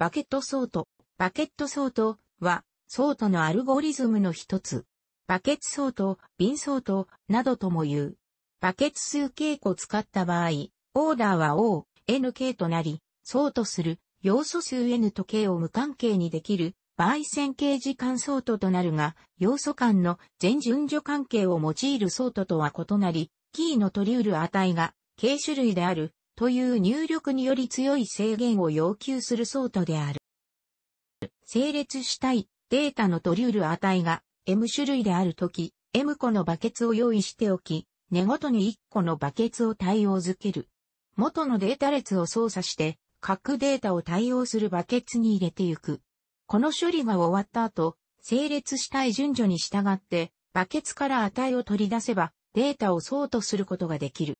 バケットソート、バケットソートは、ソートのアルゴリズムの一つ。バケツソート、瓶ソート、などとも言う。バケツ数傾向使った場合、オーダーは O、NK となり、ソートする要素数 N と K を無関係にできる合線形時間ソートとなるが、要素間の全順序関係を用いるソートとは異なり、キーの取り得る値が、K 種類であるという入力により強い制限を要求するソートである。整列したいデータの取り得る値が M 種類であるとき、M 個のバケツを用意しておき、根ごとに1個のバケツを対応づける。元のデータ列を操作して、各データを対応するバケツに入れていく。この処理が終わった後、整列したい順序に従って、バケツから値を取り出せば、データをソートすることができる。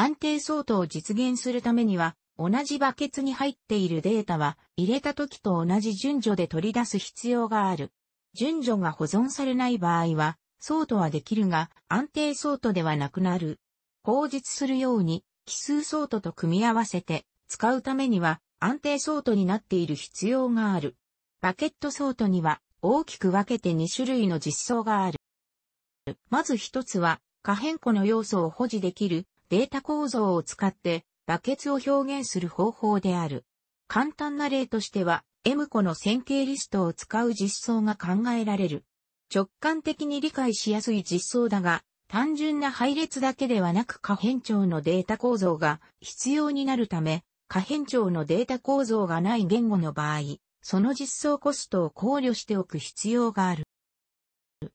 安定相当を実現するためには、同じバケツに入っているデータは入れた時と同じ順序で取り出す必要がある。順序が保存されない場合は、相当はできるが安定相当ではなくなる。口実するように奇数相当と組み合わせて使うためには安定相当になっている必要がある。バケット相当には大きく分けて2種類の実装がある。まず一つは可変庫の要素を保持できるデータ構造を使ってバケツを表現する方法である。簡単な例としては、M 個の線形リストを使う実装が考えられる。直感的に理解しやすい実装だが、単純な配列だけではなく可変長のデータ構造が必要になるため、可変長のデータ構造がない言語の場合、その実装コストを考慮しておく必要がある。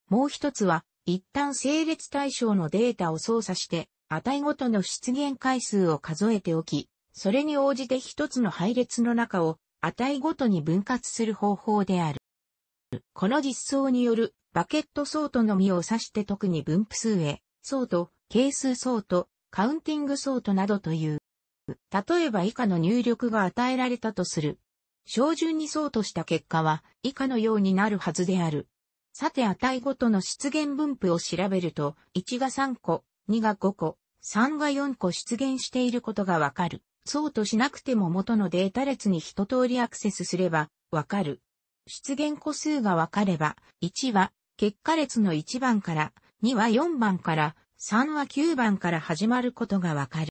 もう一つは、一旦整列対象のデータを操作して、値ごとの出現回数を数えておき、それに応じて一つの配列の中を値ごとに分割する方法である。この実装によるバケットソートのみを指して特に分布数へ、ソート、係数ソート、カウンティングソートなどという。例えば以下の入力が与えられたとする。小準にソートした結果は以下のようになるはずである。さて値ごとの出現分布を調べると、1が3個、2が5個、3が4個出現していることがわかる。そうとしなくても元のデータ列に一通りアクセスすればわかる。出現個数がわかれば、1は結果列の1番から、2は4番から、3は9番から始まることがわかる。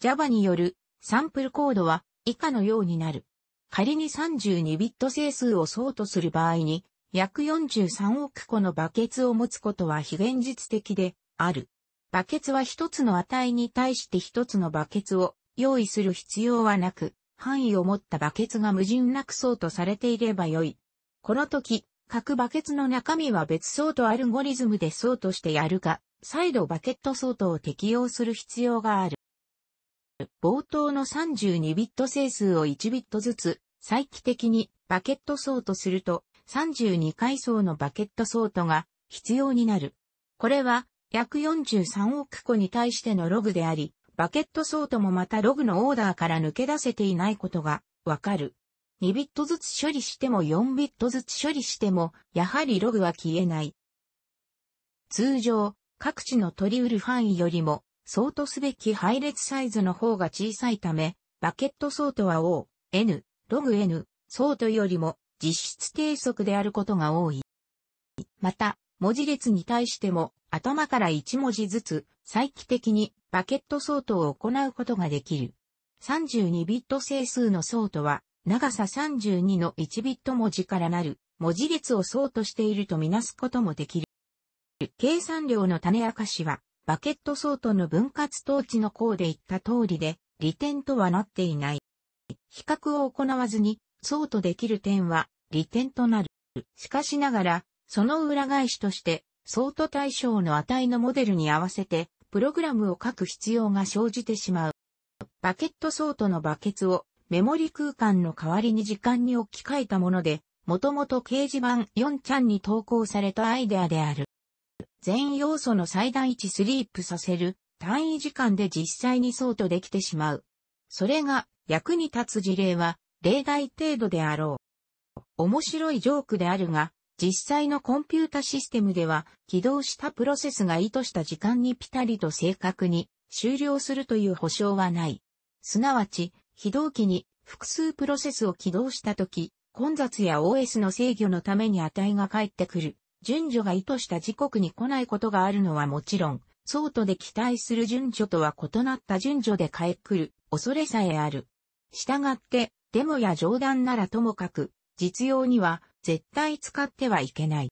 Java によるサンプルコードは以下のようになる。仮に32ビット整数をそうとする場合に、約43億個のバケツを持つことは非現実的である。バケツは一つの値に対して一つのバケツを用意する必要はなく、範囲を持ったバケツが無人なくそうとされていればよい。この時、各バケツの中身は別相とアルゴリズムで相としてやるが、再度バケット相当を適用する必要がある。冒頭の32ビット整数を1ビットずつ、再帰的にバケット相当すると、32階層のバケット相当が必要になる。これは約43億個に対してのログであり、バケットソートもまたログのオーダーから抜け出せていないことがわかる。2ビットずつ処理しても4ビットずつ処理しても、やはりログは消えない。通常、各地の取り得る範囲よりも、ソートすべき配列サイズの方が小さいため、バケットソートは O、N、ログ N、ソートよりも実質低速であることが多い。また、文字列に対しても頭から1文字ずつ、再帰的にバケットソートを行うことができる。32ビット整数のソートは、長さ32の1ビット文字からなる文字列をソートしているとみなすこともできる。計算量の種明かしは、バケットソートの分割統治の項で言った通りで、利点とはなっていない。比較を行わずに、ソートできる点は利点となる。しかしながら、その裏返しとして、ソート対象の値のモデルに合わせて、プログラムを書く必要が生じてしまう。バケットソートのバケツをメモリ空間の代わりに時間に置き換えたもので、もともと掲示板4ちゃんに投稿されたアイデアである。全要素の最大値スリープさせる単位時間で実際にソートできてしまう。それが役に立つ事例は例題程度であろう。面白いジョークであるが、実際のコンピュータシステムでは、起動したプロセスが意図した時間にピタリと正確に終了するという保証はない。すなわち、非同期に複数プロセスを起動したとき、混雑や OS の制御のために値が返ってくる。順序が意図した時刻に来ないことがあるのはもちろん、相当で期待する順序とは異なった順序で返ってくる恐れさえある。したがって、デモや冗談ならともかく、実用には絶対使ってはいけない。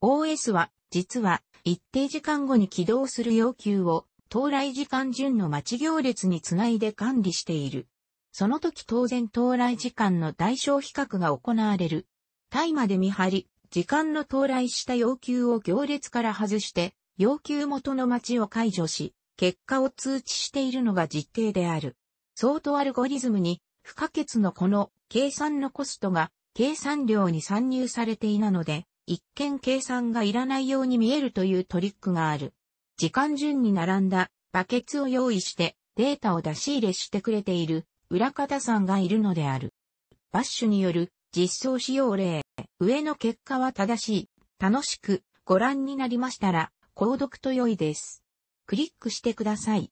OS は、実は、一定時間後に起動する要求を、到来時間順の待ち行列につないで管理している。その時当然到来時間の代償比較が行われる。タイまで見張り、時間の到来した要求を行列から外して、要求元の待ちを解除し、結果を通知しているのが実定である。相当アルゴリズムに不可欠のこの計算のコストが計算量に参入されていなので、一見計算がいらないように見えるというトリックがある。時間順に並んだバケツを用意してデータを出し入れしてくれている裏方さんがいるのである。バッシュによる実装使用例、上の結果は正しい。楽しくご覧になりましたら、購読と良いです。クリックしてください。